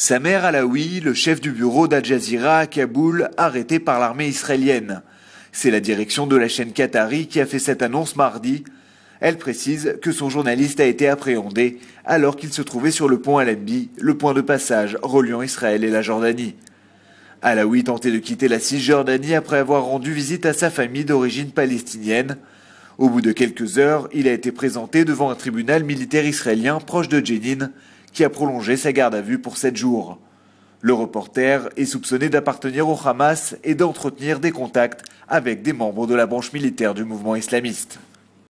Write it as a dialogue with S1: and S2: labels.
S1: Sa mère Alaoui, le chef du bureau d'Al Jazeera à Kaboul, arrêté par l'armée israélienne. C'est la direction de la chaîne Qatari qui a fait cette annonce mardi. Elle précise que son journaliste a été appréhendé alors qu'il se trouvait sur le pont al Alambi, le point de passage reliant Israël et la Jordanie. Alaoui tentait de quitter la Cisjordanie après avoir rendu visite à sa famille d'origine palestinienne. Au bout de quelques heures, il a été présenté devant un tribunal militaire israélien proche de Jenin qui a prolongé sa garde à vue pour sept jours. Le reporter est soupçonné d'appartenir au Hamas et d'entretenir des contacts avec des membres de la branche militaire du mouvement islamiste.